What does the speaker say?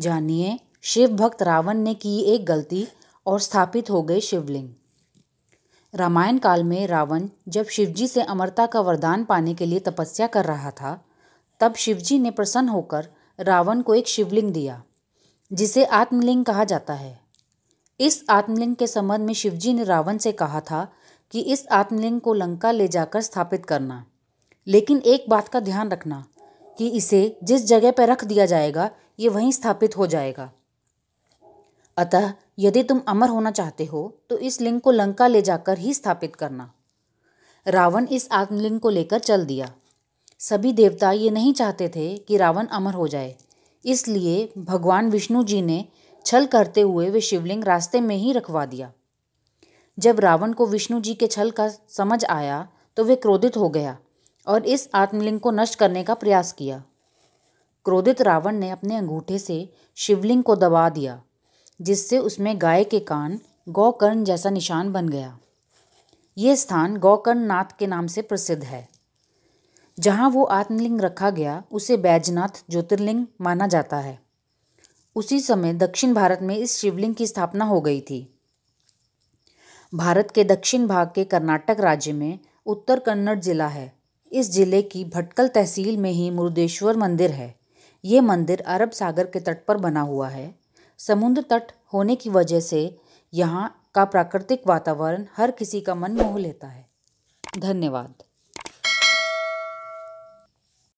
जानिए शिव भक्त रावण ने की एक गलती और स्थापित हो गए शिवलिंग रामायण काल में रावण जब शिवजी से अमरता का वरदान पाने के लिए तपस्या कर रहा था तब शिवजी ने प्रसन्न होकर रावण को एक शिवलिंग दिया जिसे आत्मलिंग कहा जाता है इस आत्मलिंग के संबंध में शिवजी ने रावण से कहा था कि इस आत्मलिंग को लंका ले जाकर स्थापित करना लेकिन एक बात का ध्यान रखना कि इसे जिस जगह पर रख दिया जाएगा ये वहीं स्थापित हो जाएगा अतः यदि तुम अमर होना चाहते हो तो इस लिंग को लंका ले जाकर ही स्थापित करना रावण इस आत्मलिंग को लेकर चल दिया सभी देवता ये नहीं चाहते थे कि रावण अमर हो जाए इसलिए भगवान विष्णु जी ने छल करते हुए वे शिवलिंग रास्ते में ही रखवा दिया जब रावण को विष्णु जी के छल का समझ आया तो वे क्रोधित हो गया और इस आत्मलिंग को नष्ट करने का प्रयास किया क्रोधित रावण ने अपने अंगूठे से शिवलिंग को दबा दिया जिससे उसमें गाय के कान गौकर्ण जैसा निशान बन गया ये स्थान गौकर्ण नाथ के नाम से प्रसिद्ध है जहाँ वो आत्मलिंग रखा गया उसे बैजनाथ ज्योतिर्लिंग माना जाता है उसी समय दक्षिण भारत में इस शिवलिंग की स्थापना हो गई थी भारत के दक्षिण भाग के कर्नाटक राज्य में उत्तर कन्नड़ जिला है इस जिले की भटकल तहसील में ही मुर्देश्वर मंदिर है ये मंदिर अरब सागर के तट पर बना हुआ है समुद्र तट होने की वजह से यहाँ का प्राकृतिक वातावरण हर किसी का मन मोह लेता है धन्यवाद